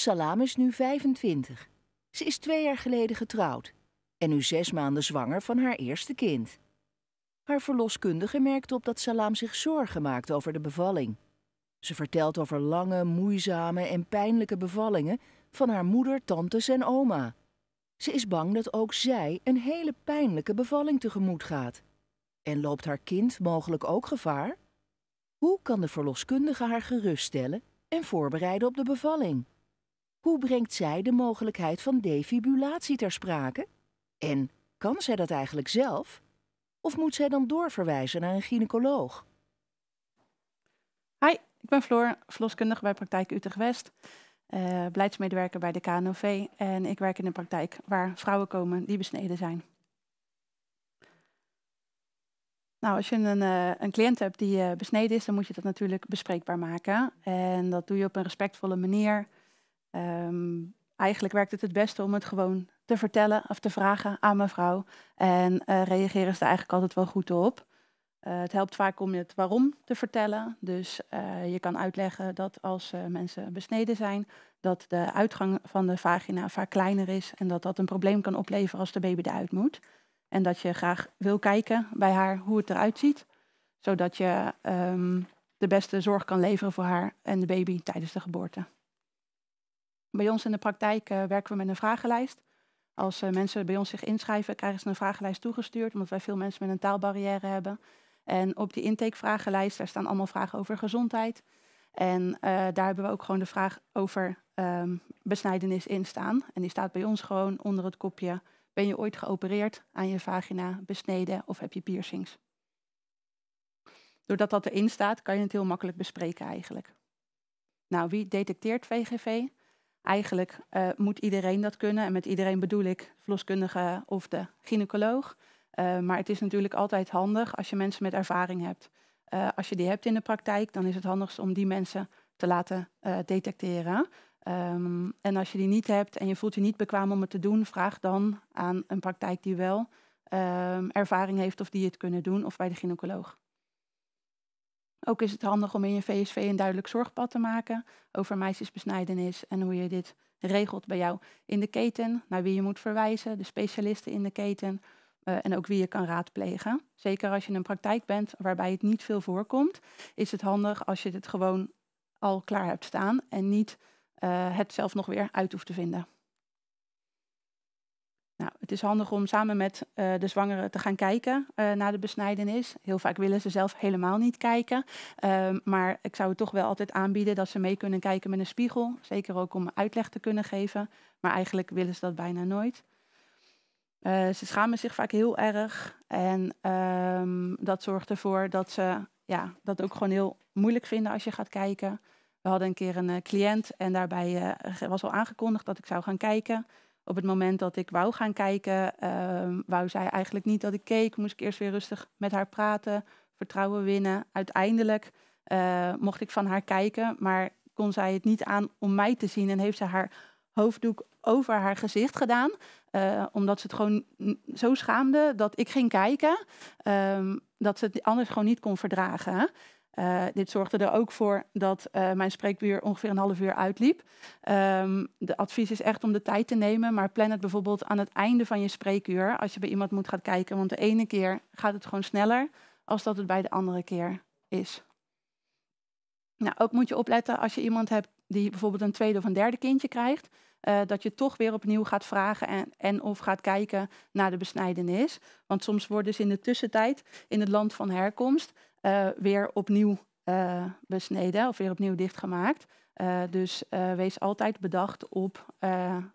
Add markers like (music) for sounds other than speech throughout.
Salam is nu 25. Ze is twee jaar geleden getrouwd en nu zes maanden zwanger van haar eerste kind. Haar verloskundige merkt op dat Salam zich zorgen maakt over de bevalling. Ze vertelt over lange, moeizame en pijnlijke bevallingen van haar moeder, tantes en oma. Ze is bang dat ook zij een hele pijnlijke bevalling tegemoet gaat. En loopt haar kind mogelijk ook gevaar? Hoe kan de verloskundige haar geruststellen en voorbereiden op de bevalling? Hoe brengt zij de mogelijkheid van defibrillatie ter sprake? En kan zij dat eigenlijk zelf? Of moet zij dan doorverwijzen naar een gynaecoloog? Hi, ik ben Floor, verloskundige bij Praktijk Utrecht West, uh, beleidsmedewerker bij de KNOV en ik werk in een praktijk waar vrouwen komen die besneden zijn. Nou, als je een, uh, een cliënt hebt die eh, besneden is, dan moet je dat natuurlijk bespreekbaar maken. En dat doe je op een respectvolle manier Ehm, eigenlijk werkt het het beste om het gewoon te vertellen of te vragen aan mevrouw. En eh, reageren ze er eigenlijk altijd wel goed op. Eh, het helpt vaak om het waarom te vertellen. Dus eh, je kan uitleggen dat als mensen besneden zijn, dat de uitgang van de vagina vaak kleiner is en dat dat een probleem kan opleveren als de baby eruit moet. En dat je graag wil kijken bij haar hoe het eruit ziet, zodat je ehm, de beste zorg kan leveren voor haar en de baby tijdens de geboorte. Bij ons in de praktijk eh, werken we met een vragenlijst. Als eh, mensen bij ons zich inschrijven, krijgen ze een vragenlijst toegestuurd, omdat wij veel mensen met een taalbarrière hebben. En op die intakevragenlijst, daar staan allemaal vragen over gezondheid. En eh, daar hebben we ook gewoon de vraag over ehm, besnijdenis in staan. En die staat bij ons gewoon onder het kopje: ben je ooit geopereerd aan je vagina, besneden of heb je piercings? Doordat dat erin staat, kan je het heel makkelijk bespreken eigenlijk. Nou, wie detecteert VGV? eigenlijk eh, moet iedereen dat kunnen. En met iedereen bedoel ik verloskundige of de gynaecoloog. Eh, maar het is natuurlijk altijd handig als je mensen met ervaring hebt. Eh, als je die hebt in de praktijk, dan is het handigst om die mensen te laten detecteren. Ehm, en als je die niet hebt en je voelt je niet bekwaam om het te doen, vraag dan aan een praktijk die wel ehm, ervaring heeft of die het kunnen doen, of bij de gynaecoloog. Ook is het handig om in je VSV een duidelijk zorgpad te maken over meisjesbesnijdenis en hoe je dit regelt bij jou in de keten, naar wie je moet verwijzen, de specialisten in de keten eh, en ook wie je kan raadplegen. Zeker als je in een praktijk bent waarbij het niet veel voorkomt, is het handig als je dit gewoon al klaar hebt staan en niet eh, het zelf nog weer uit hoeft te vinden. Nou, het is handig om samen met eh, de zwangere te gaan kijken eh, naar de besnijdenis. Heel vaak willen ze zelf helemaal niet kijken. Ehm, maar ik zou het toch wel altijd aanbieden dat ze mee kunnen kijken met een spiegel. Zeker ook om uitleg te kunnen geven. Maar eigenlijk willen ze dat bijna nooit. Eh, ze schamen zich vaak heel erg. En ehm, dat zorgt ervoor dat ze ja, dat ook gewoon heel moeilijk vinden als je gaat kijken. We hadden een keer een cliënt en daarbij was al aangekondigd dat ik zou gaan kijken op het moment dat ik wou gaan kijken, uh, wou zij eigenlijk niet dat ik keek. Moest ik eerst weer rustig met haar praten, vertrouwen winnen. Uiteindelijk eh, mocht ik van haar kijken, maar kon zij het niet aan om mij te zien en heeft ze haar hoofddoek over haar gezicht gedaan, eh, omdat ze het gewoon zo schaamde dat ik ging kijken, ehm, dat ze het anders gewoon niet kon verdragen. Eh, dit zorgde er ook voor dat eh, mijn spreekuur ongeveer een half uur uitliep. Ehm, de advies is echt om de tijd te nemen, maar plan het bijvoorbeeld aan het einde van je spreekuur als je bij iemand moet gaan kijken. Want de ene keer gaat het gewoon sneller als dat het bij de andere keer is. Nou, ook moet je opletten als je iemand hebt die bijvoorbeeld een tweede of een derde kindje krijgt. Eh, dat je toch weer opnieuw gaat vragen en, en of gaat kijken naar de besnijdenis. Want soms wordt dus in de tussentijd in het land van herkomst eh, weer opnieuw eh, besneden of weer opnieuw dichtgemaakt. dus wees altijd bedacht op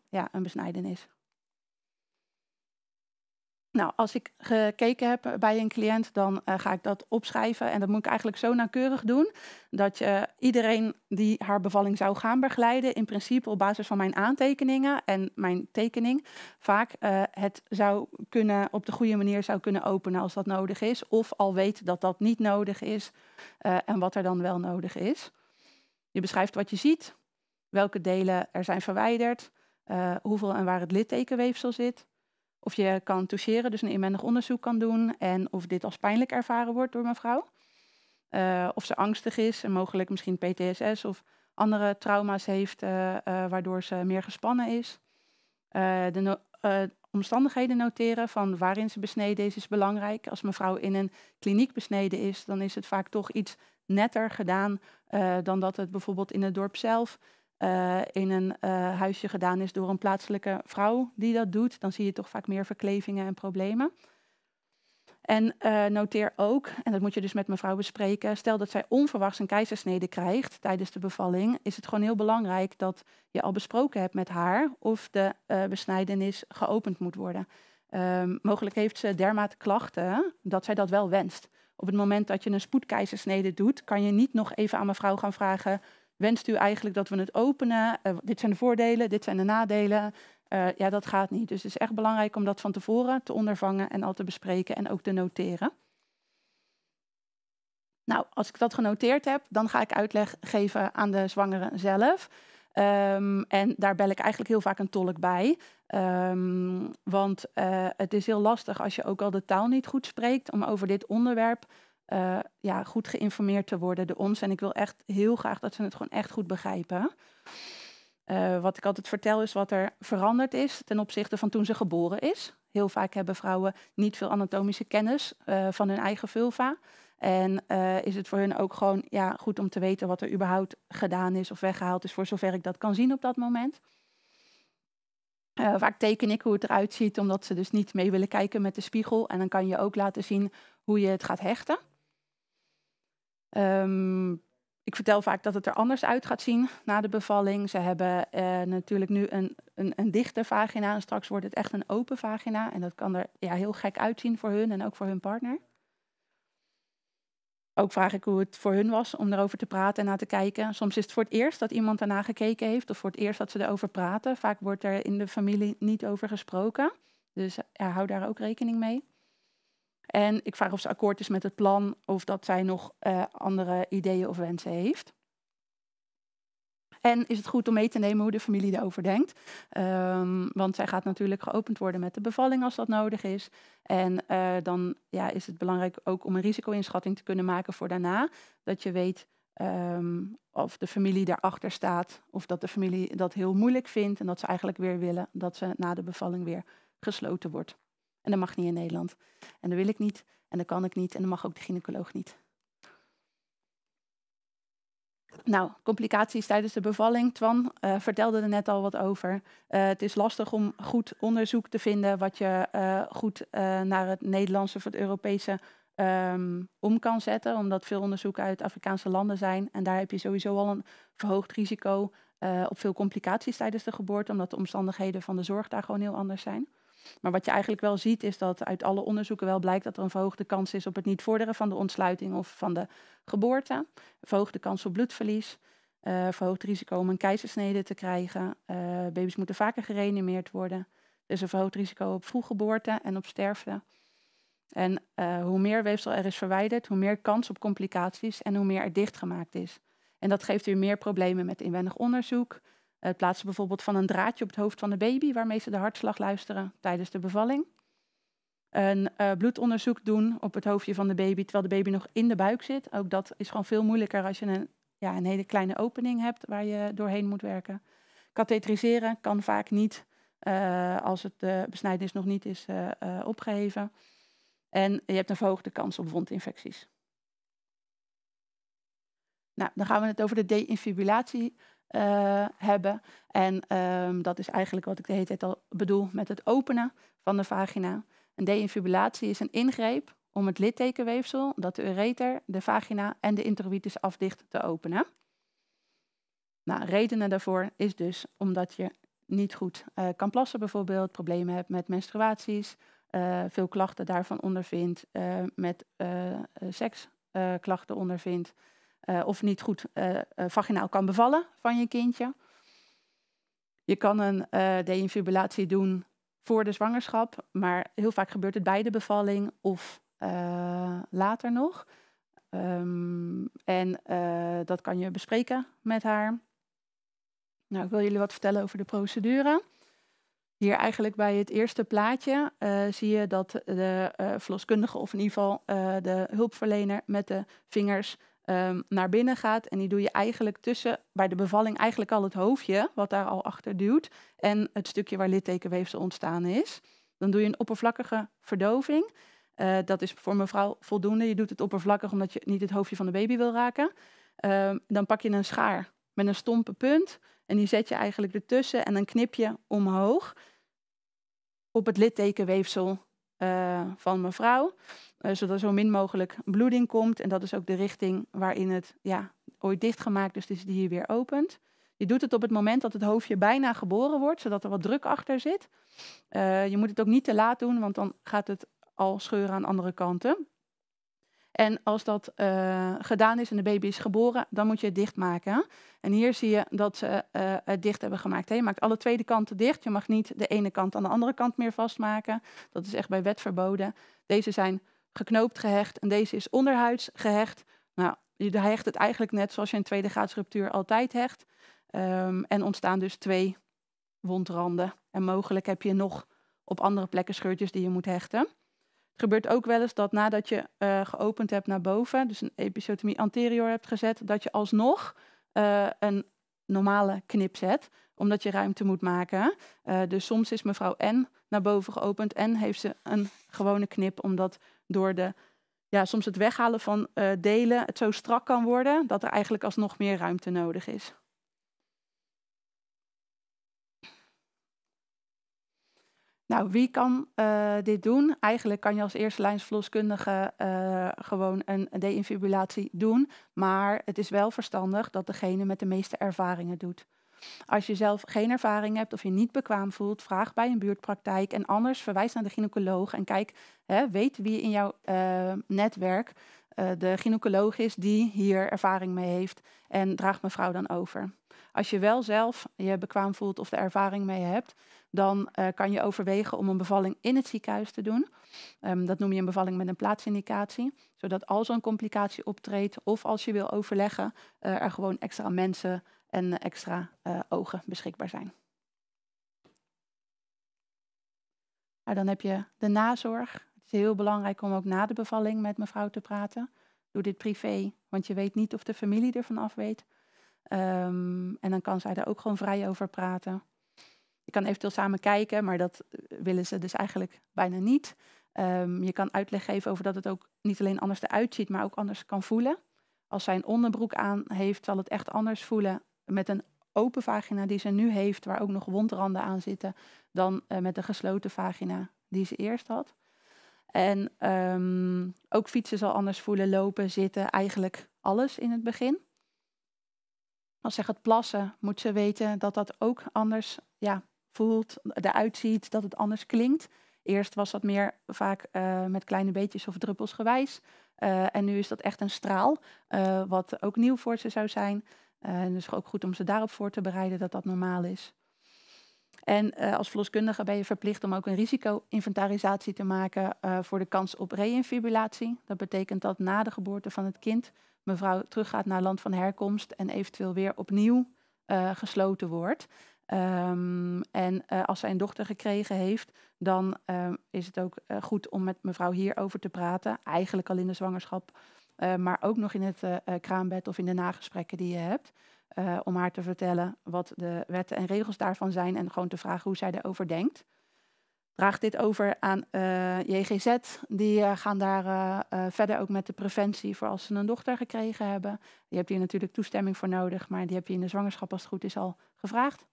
ja, een besnijdenis. Nou, als ik gekeken heb bij een cliënt, dan eh, ga ik dat opschrijven. En dat moet ik eigenlijk zo nauwkeurig doen dat je iedereen die haar bevalling zou gaan begeleiden, in principe op basis van mijn aantekeningen en mijn tekening, vaak eh, het zou kunnen op de goede manier zou kunnen openen als dat nodig is. Of al weet dat dat niet nodig is eh, en wat er dan wel nodig is. Je beschrijft wat je ziet, welke delen er zijn verwijderd, hoeveel en waar het littekenweefsel zit of je kan toucheren, dus een inwendig onderzoek kan doen. En of dit als pijnlijk ervaren wordt door mevrouw. Uh, of ze angstig is en mogelijk misschien PTSS of andere trauma's heeft, eh, eh, waardoor ze meer gespannen is. de omstandigheden noteren van waarin ze besneden is, is belangrijk. Als mevrouw in een kliniek besneden is, dan is het vaak toch iets netter gedaan dan dat het bijvoorbeeld in het dorp zelf eh, in een eh, huisje gedaan is door een plaatselijke vrouw die dat doet, dan zie je toch vaak meer verklevingen en problemen. En eh, noteer ook, en dat moet je dus met mevrouw bespreken, stel dat zij onverwachts een keizersnede krijgt tijdens de bevalling, is het gewoon heel belangrijk dat je al besproken hebt met haar of de besnijdenis geopend moet worden. Ehm, mogelijk heeft ze dermate klachten dat zij dat wel wenst. Op het moment dat je een spoedkeizersnede doet, kan je niet nog even aan mevrouw gaan vragen wenst u eigenlijk dat we het openen? Eh, dit zijn de voordelen, dit zijn de nadelen. Eh, ja, dat gaat niet. Dus het is echt belangrijk om dat van tevoren te ondervangen en al te bespreken en ook te noteren. Nou, als ik dat genoteerd heb, dan ga ik uitleg geven aan de zwangere zelf. Ehm, en daar bel ik eigenlijk heel vaak een tolk bij. Ehm, want eh, het is heel lastig als je ook al de taal niet goed spreekt om over dit onderwerp eh, ja, goed geïnformeerd te worden door ons. En ik wil echt heel graag dat ze het gewoon echt goed begrijpen. Eh, wat ik altijd vertel is wat er veranderd is ten opzichte van toen ze geboren is. Heel vaak hebben vrouwen niet veel anatomische kennis eh, van hun eigen vulva. En is het voor hun ook gewoon ja, goed om te weten wat er überhaupt gedaan is of weggehaald is, voor zover ik dat kan zien op dat moment. vaak teken ik hoe het eruit ziet, omdat ze dus niet mee willen kijken met de spiegel. En dan kan je ook laten zien hoe je het gaat hechten. Um, ik vertel vaak dat het er anders uit gaat zien na de bevalling. Ze hebben eh, natuurlijk nu een, een, een, dichte vagina en straks wordt het echt een open vagina. En dat kan er ja, heel gek uitzien voor hun en ook voor hun partner. Ook vraag ik hoe het voor hun was om erover te praten en naar te kijken. Soms is het voor het eerst dat iemand daarna gekeken heeft of voor het eerst dat ze erover praten. Vaak wordt er in de familie niet over gesproken. Dus eh, ja, hou daar ook rekening mee. En ik vraag of ze akkoord is met het plan of dat zij nog eh, andere ideeën of wensen heeft. En is het goed om mee te nemen hoe de familie daarover denkt? Ehm, want zij gaat natuurlijk geopend worden met de bevalling als dat nodig is. En eh, dan ja, is het belangrijk ook om een risico-inschatting te kunnen maken voor daarna. Dat je weet ehm, of de familie daarachter staat, of dat de familie dat heel moeilijk vindt en dat ze eigenlijk weer willen dat ze na de bevalling weer gesloten wordt. En dat mag niet in Nederland. En dat wil ik niet. En dat kan ik niet. En dat mag ook de gynaecoloog niet. Nou, complicaties tijdens de bevalling. Twan eh, vertelde er net al wat over. Eh, het is lastig om goed onderzoek te vinden wat je eh, goed naar het Nederlandse of het Europese ehm, om kan zetten. Omdat veel onderzoeken uit Afrikaanse landen zijn. En daar heb je sowieso al een verhoogd risico op veel complicaties tijdens de geboorte. Omdat de omstandigheden van de zorg daar gewoon heel anders zijn. Maar wat je eigenlijk wel ziet is dat uit alle onderzoeken wel blijkt dat er een verhoogde kans is op het niet vorderen van de ontsluiting of van de geboorte. Verhoogde kans op bloedverlies. Uh, verhoogd risico om een keizersnede te krijgen. Uh, baby's moeten vaker gereanimeerd worden. Er is een verhoogd risico op vroeggeboorte en op sterfte. En eh, hoe meer weefsel er is verwijderd, hoe meer kans op complicaties en hoe meer er dichtgemaakt is. En dat geeft weer meer problemen met inwendig onderzoek, het plaatsen bijvoorbeeld van een draadje op het hoofd van de baby, waarmee ze de hartslag luisteren tijdens de bevalling. Een eh, bloedonderzoek doen op het hoofdje van de baby, terwijl de baby nog in de buik zit. Ook dat is gewoon veel moeilijker als je een, ja, een hele kleine opening hebt waar je doorheen moet werken. Katheteriseren kan vaak niet eh, als het uh, besnijdenis nog niet is eh, opgeheven. En je hebt een verhoogde kans op wondinfecties. Nou, dan gaan we het over de defibrillatie uh, hebben. En ehm, dat is eigenlijk wat ik de hele tijd al bedoel met het openen van de vagina. Een deinfibulatie is een ingreep om het littekenweefsel, dat de ureter, de vagina en de introitus afdicht te openen. Nou, redenen daarvoor is dus omdat je niet goed eh, kan plassen bijvoorbeeld, problemen hebt met menstruaties, eh, veel klachten daarvan ondervindt, uh, met seksklachten ondervindt. Eh, of niet goed eh, eh, vaginaal kan bevallen van je kindje. Je kan een deinfibulatie doen voor de zwangerschap, maar heel vaak gebeurt het bij de bevalling of later nog. Ehm, en dat kan je bespreken met haar. Nou, ik wil jullie wat vertellen over de procedure. Hier eigenlijk bij het eerste plaatje zie je dat de uh, verloskundige of in ieder geval de hulpverlener met de vingers Ehm, naar binnen gaat. En die doe je eigenlijk tussen, bij de bevalling eigenlijk al het hoofdje, wat daar al achter duwt, en het stukje waar littekenweefsel ontstaan is. Dan doe je een oppervlakkige verdoving. Eh, dat is voor mevrouw voldoende. Je doet het oppervlakkig omdat je niet het hoofdje van de baby wil raken. Ehm, dan pak je een schaar met een stompe punt. En die zet je eigenlijk ertussen en dan knip je omhoog op het littekenweefsel eh, van mevrouw. Eh, zodat er zo min mogelijk bloeding komt. En dat is ook de richting waarin het ja, ooit dichtgemaakt dus is die hier weer opent. Je doet het op het moment dat het hoofdje bijna geboren wordt, zodat er wat druk achter zit. Eh, je moet het ook niet te laat doen, want dan gaat het al scheuren aan andere kanten. En als dat eh, gedaan is en de baby is geboren, dan moet je het dichtmaken. En hier zie je dat ze eh, het dicht hebben gemaakt. je maakt alle twee de kanten dicht. Je mag niet de ene kant aan de andere kant meer vastmaken. Dat is echt bij wet verboden. Deze zijn geknoopt gehecht en deze is onderhuids gehecht. Nou, je hecht het eigenlijk net zoals je een tweede graadsruptuur altijd hecht. Ehm, en ontstaan dus twee wondranden. En mogelijk heb je nog op andere plekken scheurtjes die je moet hechten. Het gebeurt ook wel eens dat nadat je eh, geopend hebt naar boven, dus een episiotomie anterior hebt gezet, dat je alsnog eh, een normale knip zet, omdat je ruimte moet maken. Eh, dus soms is mevrouw N naar boven geopend en heeft ze een gewone knip, omdat door de, ja, soms het weghalen van delen het zo strak kan worden dat er eigenlijk alsnog meer ruimte nodig is. Nou, wie kan eh, dit doen? Eigenlijk kan je als eerste lijnsverloskundige eh, gewoon een deinfibulatie doen. Maar het is wel verstandig dat degene met de meeste ervaringen doet. Als je zelf geen ervaring hebt of je niet bekwaam voelt, vraag bij een buurtpraktijk. En anders verwijs naar de gynaecoloog en kijk, hè, weet wie in jouw eh, netwerk eh, de gynaecoloog is die hier ervaring mee heeft en draagt mevrouw dan over. Als je wel zelf je bekwaam voelt of de ervaring mee hebt, dan eh, kan je overwegen om een bevalling in het ziekenhuis te doen. Ehm, dat noem je een bevalling met een plaatsindicatie, zodat als er een complicatie optreedt of als je wil overleggen, eh, er gewoon extra mensen en extra ogen beschikbaar zijn. dan heb je de nazorg, heel belangrijk om ook na de bevalling met mevrouw te praten. Doe dit privé, want je weet niet of de familie ervan af weet. Ehm, en dan kan zij daar ook gewoon vrij over praten. Je kan eventueel samen kijken, maar dat eh, willen ze dus eigenlijk bijna niet. Ehm, je kan uitleg geven over dat het ook niet alleen anders eruit ziet, maar ook anders kan voelen. Als zij een onderbroek aan heeft, zal het echt anders voelen met een open vagina die ze nu heeft, waar ook nog wondranden aan zitten, dan eh, met de gesloten vagina die ze eerst had. En ehm, ook fietsen zal anders voelen, lopen, zitten, eigenlijk alles in het begin. Als ze gaat plassen, moet ze weten dat dat ook anders ja, voelt, eruit ziet, dat het anders klinkt. Eerst was dat meer vaak eh, met kleine beetjes of druppels gewijs. Eh, en nu is dat echt een straal, eh, wat ook nieuw voor ze zou zijn. En dus ook goed om ze daarop voor te bereiden dat dat normaal is. En eh, als verloskundige ben je verplicht om ook een risico-inventarisatie te maken eh, voor de kans op reinfibrillatie. Dat betekent dat na de geboorte van het kind mevrouw teruggaat naar land van herkomst en eventueel weer opnieuw eh, gesloten wordt. Ehm, en als zij een dochter gekregen heeft, dan is het ook goed om met mevrouw hierover te praten. Eigenlijk al in de zwangerschap, maar ook nog in het kraambed of in de nagesprekken die je hebt. Eh, om haar te vertellen wat de wetten en regels daarvan zijn en gewoon te vragen hoe zij erover denkt. Draag dit over aan uh, eh, JGZ. Die eh, gaan daar verder ook met de preventie voor als ze een dochter gekregen hebben. Je hebt hier natuurlijk toestemming voor nodig, maar die heb je in de zwangerschap als het goed is al gevraagd.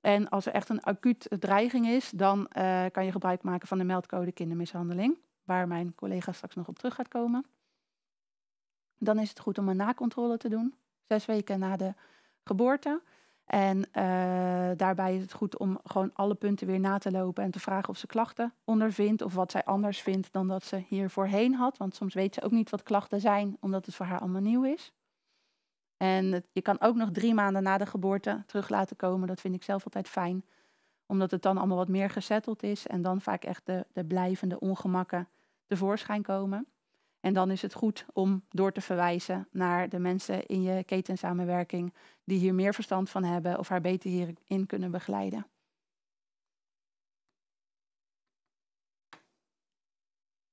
En als er echt een acuut dreiging is, dan kan je gebruik maken van de meldcode kindermishandeling, waar mijn collega straks nog op terug gaat komen. Dan is het goed om een nakontrole te doen zes weken na de geboorte. En eh, daarbij is het goed om gewoon alle punten weer na te lopen en te vragen of ze klachten ondervindt of wat zij anders vindt dan dat ze hier voorheen had. Want soms weet ze ook niet wat klachten zijn, omdat het voor haar allemaal nieuw is. En je kan ook nog drie maanden na de geboorte terug laten komen. Dat vind ik zelf altijd fijn, omdat het dan allemaal wat meer gezetteld is en dan vaak echt de, de blijvende ongemakken tevoorschijn komen. En dan is het goed om door te verwijzen naar de mensen in je ketensamenwerking die hier meer verstand van hebben of haar beter hierin kunnen begeleiden.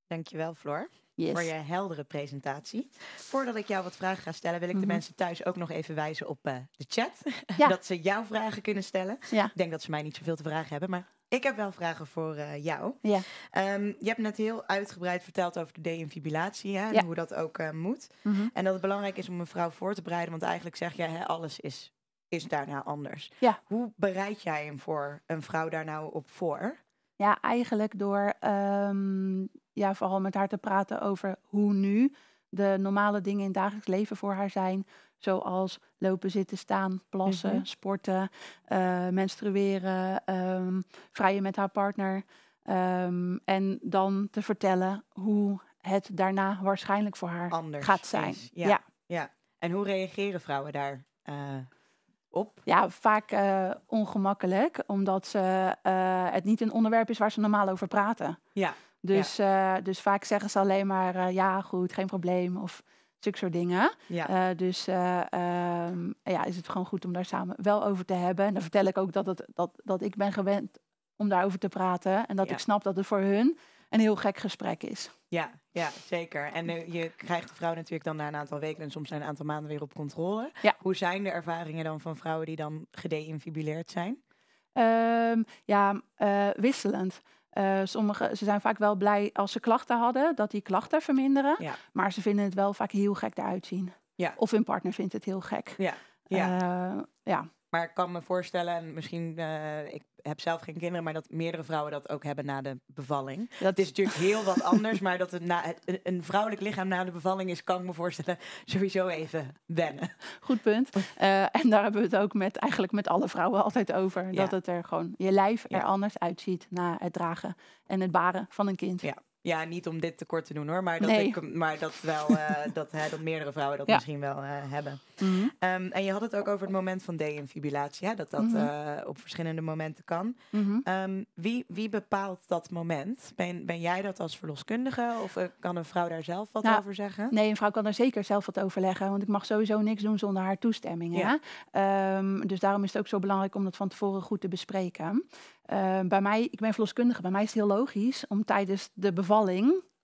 Dankjewel, Floor yes. voor je heldere presentatie. Voordat ik jou wat vragen ga stellen, wil ik de mhm. mensen thuis ook nog even wijzen op eh, de chat. (laughs) dat ze jouw vragen kunnen stellen. Ik denk dat ze mij niet zoveel te vragen hebben, maar ik heb wel vragen voor eh, jou. Ja. Ehm, je hebt net heel uitgebreid verteld over de deinfibulatie hè, en hoe dat ook eh, moet. Mhm. En dat het belangrijk is om een vrouw voor te bereiden, want eigenlijk zeg je, hè, alles is, is daarna anders. Hoe bereid jij hem voor een vrouw daar nou op voor? Ja, eigenlijk door ehm, ja, vooral met haar te praten over hoe nu de normale dingen in het dagelijks leven voor haar zijn. Zoals lopen, zitten, staan, plassen, mhm. sporten, eh, menstrueren, ehm, vrijen met haar partner. Ehm, en dan te vertellen hoe het daarna waarschijnlijk voor haar Anders gaat zijn. ja. ja. En hoe reageren vrouwen daar? Eh, op? Ja, vaak eh, ongemakkelijk, omdat ze, eh, het niet een onderwerp is waar ze normaal over praten. Ja. Dus, eh, dus vaak zeggen ze alleen maar ja, goed, geen probleem of zulke soort dingen. Ja. dus ehm, ja, is het gewoon goed om daar samen wel over te hebben. En dan vertel ik ook dat, het, dat, dat ik ben gewend om daarover te praten en dat ik snap dat het voor hun een heel gek gesprek is. Ja, ja, zeker. En eh, je krijgt de vrouw natuurlijk dan na een aantal weken en soms na een aantal maanden weer op controle. Ja. Hoe zijn de ervaringen dan van vrouwen die dan gedeïnfibuleerd zijn? Ehm, ja, eh, wisselend. Uh, eh, sommigen, ze zijn vaak wel blij als ze klachten hadden, dat die klachten verminderen. Ja. Maar ze vinden het wel vaak heel gek eruit zien. Ja. Of hun partner vindt het heel gek. Ja. ja. ja. Maar ik kan me voorstellen, en misschien, ik heb zelf geen kinderen, maar dat meerdere vrouwen dat ook hebben na de bevalling. Dat is natuurlijk heel wat anders, maar dat het na, een vrouwelijk lichaam na de bevalling is, kan ik me voorstellen, sowieso even wennen. Goed punt. Eh, en daar hebben we het ook met, eigenlijk met alle vrouwen altijd over. Dat het er gewoon, je lijf er anders uitziet na het dragen en het baren van een kind. Ja. Ja, niet om dit tekort te doen hoor, maar dat, ik, maar dat wel, eh, (laughs) dat, hè, dat meerdere vrouwen dat misschien wel eh, hebben. Mhm. Ehm, en je had het ook over het moment van deinfibulatie, hè, dat dat mhm. eh, op verschillende momenten kan. Mhm. Ehm, wie, wie bepaalt dat moment? Ben, ben jij dat als verloskundige of kan een vrouw daar zelf wat nou, over zeggen? Nee, een vrouw kan daar zeker zelf wat over leggen, want ik mag sowieso niks doen zonder haar toestemming. Ja. Hè? Ehm, dus daarom is het ook zo belangrijk om dat van tevoren goed te bespreken. bij mij, ik ben verloskundige, bij mij is het heel logisch om tijdens de bevalling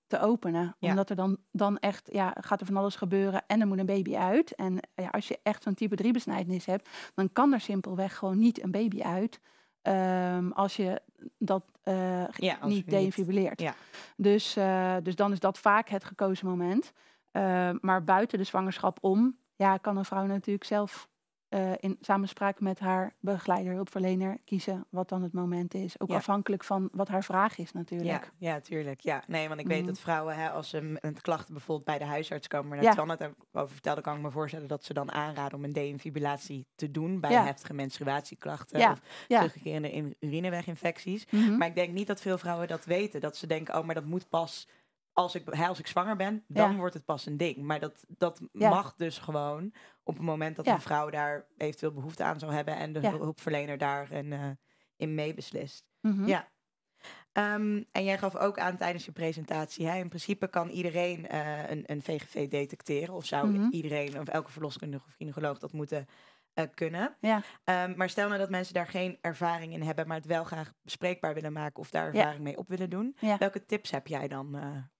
te openen. Omdat er dan, dan echt, ja, gaat er van alles gebeuren en er moet een baby uit. En ja, als je echt zo'n type 3 besnijdenis hebt, dan kan er simpelweg gewoon niet een baby uit. Ehm, als je dat eh, niet defibrileert. Ja. Dus, eh, dus dan is dat vaak het gekozen moment. Ehm, maar buiten de zwangerschap om, ja, kan een vrouw natuurlijk zelf eh, in samenspraak met haar begeleider, hulpverlener, kiezen wat dan het moment is. Ook afhankelijk van wat haar vraag is natuurlijk. Ja, tuurlijk. Ja. Nee, want ik weet mhm. dat vrouwen, hè, als ze met klachten bijvoorbeeld bij de huisarts komen, waar ja. Twan het over vertelde, kan ik me voorstellen dat ze dan aanraden om een deinfibulatie te doen bij ja. heftige menstruatieklachten of terugkerende urineweginfecties. Mhm. Maar ik denk niet dat veel vrouwen dat weten. Dat ze denken, oh, maar dat moet pas als ik, als ik zwanger ben, dan wordt het pas een ding. Maar dat, dat mag dus gewoon op het moment dat een vrouw daar eventueel behoefte aan zou hebben en de hulpverlener daar en uh, eh, in meebeslist. Mm Ja. Ehm, en jij gaf ook aan tijdens je presentatie, hè, in principe kan iedereen eh, een, een VGV detecteren. Of zou mhm. iedereen of elke verloskundige of gynaecoloog dat moeten eh, kunnen. Ja. Ehm, maar stel nou dat mensen daar geen ervaring in hebben, maar het wel graag bespreekbaar willen maken of daar ervaring mee op willen doen. Welke tips heb jij dan?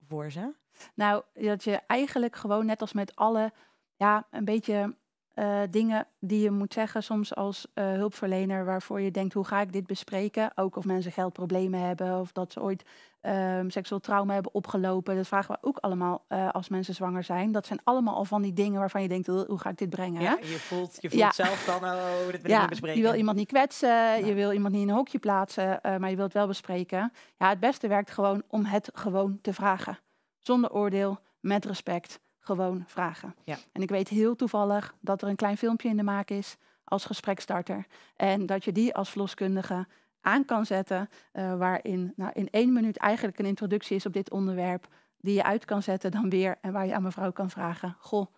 voor ze? Nou, dat je eigenlijk gewoon net als met alle, ja, een beetje eh, dingen die je moet zeggen soms als eh, hulpverlener waarvoor je denkt hoe ga ik dit bespreken? Ook of mensen geldproblemen hebben of dat ze ooit um, seksueel trauma hebben opgelopen. Dat vragen we ook allemaal eh, als mensen zwanger zijn. Dat zijn allemaal al van die dingen waarvan je denkt hoe ga ik dit brengen? Ja, Je voelt, je voelt zelf dan oh, dit wil ja, bespreken. Je wil iemand niet kwetsen, je wil iemand niet in een hokje plaatsen, maar je wilt wel bespreken. Ja, het beste werkt gewoon om het gewoon te vragen. Zonder oordeel, met respect gewoon vragen. Ja. En ik weet heel toevallig dat er een klein filmpje in de maak is als gesprekstarter. En dat je die als verloskundige aan kan zetten, eh, waarin nou, in één minuut eigenlijk een introductie is op dit onderwerp, die je uit kan zetten dan weer en waar je aan mevrouw kan vragen, goh,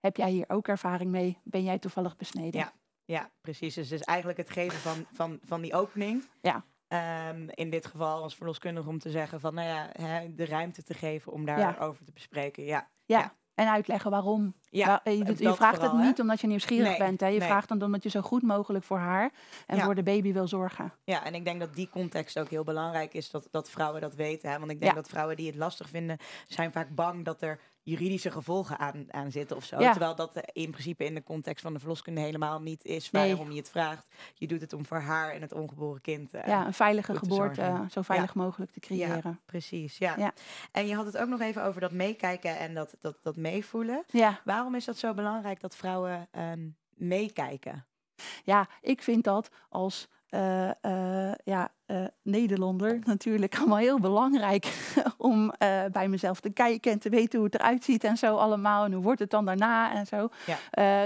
heb jij hier ook ervaring mee? Ben jij toevallig besneden? Ja, ja precies. Dus, dus eigenlijk het geven van, van, van die opening. Ja. Ehm, in dit geval als verloskundige om te zeggen van, nou ja, hè, de ruimte te geven om daarover ja. te bespreken. Ja. ja. En uitleggen waarom. Ja, je, vraagt het niet omdat je nieuwsgierig bent. Hè? Je vraagt dan omdat je zo goed mogelijk voor haar en voor de baby wil zorgen. Ja, en ik denk dat die context ook heel belangrijk is. Dat, dat vrouwen dat weten. Hè? Want ik denk dat vrouwen die het lastig vinden, zijn vaak bang dat er juridische gevolgen aan, aan zitten of zo. Terwijl dat eh, in principe in de context van de verloskunde helemaal niet is waarom je het vraagt. Je doet het om voor haar en het ongeboren kind. Eh, ja, een veilige geboorte eh, zo veilig mogelijk te creëren. precies, ja. En je had het ook nog even over dat meekijken en dat, dat, dat meevoelen. Waarom is dat zo belangrijk dat vrouwen ehm, meekijken? Ja, ik vind dat als uh, uh, ja, uh, Nederlander natuurlijk allemaal heel belangrijk (laughs) om bij mezelf te kijken en te weten hoe het eruit ziet en zo allemaal. En hoe wordt het dan daarna en zo.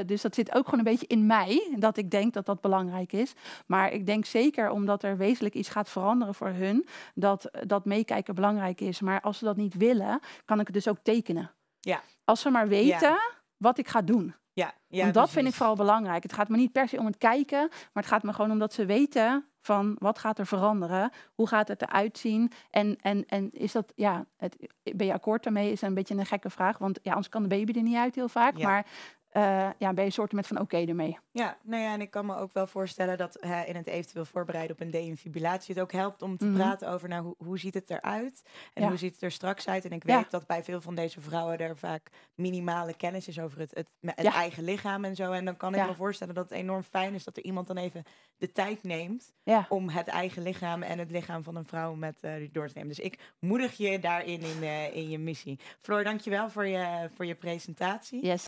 dus dat zit ook gewoon een beetje in mij, dat ik denk dat dat belangrijk is. Maar ik denk zeker omdat er wezenlijk iets gaat veranderen voor hun, dat dat meekijken belangrijk is. Maar als ze dat niet willen, kan ik het dus ook tekenen. Ja. Als ze maar weten wat ik ga doen. Ja, ja, Want dat vind ik vooral belangrijk. Het gaat me niet per se om het kijken, maar het gaat me gewoon om dat ze weten van wat gaat er veranderen, hoe gaat het eruit zien en, en, en is dat, ja, het, ben je akkoord daarmee is een beetje een gekke vraag, want ja, anders kan de baby er niet uit heel vaak, maar eh, ja, ben je met van oké okay ermee. Ja, nou ja, en ik kan me ook wel voorstellen dat hè, in het eventueel voorbereiden op een deinfibulatie. het ook helpt om te mhm. praten over nou, hoe, ziet het eruit en hoe ziet het er straks uit. En ik weet dat bij veel van deze vrouwen er vaak minimale kennis is over het, het, eigen lichaam en zo. En dan kan ik me voorstellen dat het enorm fijn is dat er iemand dan even de tijd neemt om het eigen lichaam en het lichaam van een vrouw met uh, door te nemen. Dus ik moedig je daarin in, eh, in je missie. Floor, dankjewel voor je, voor je presentatie. Yes.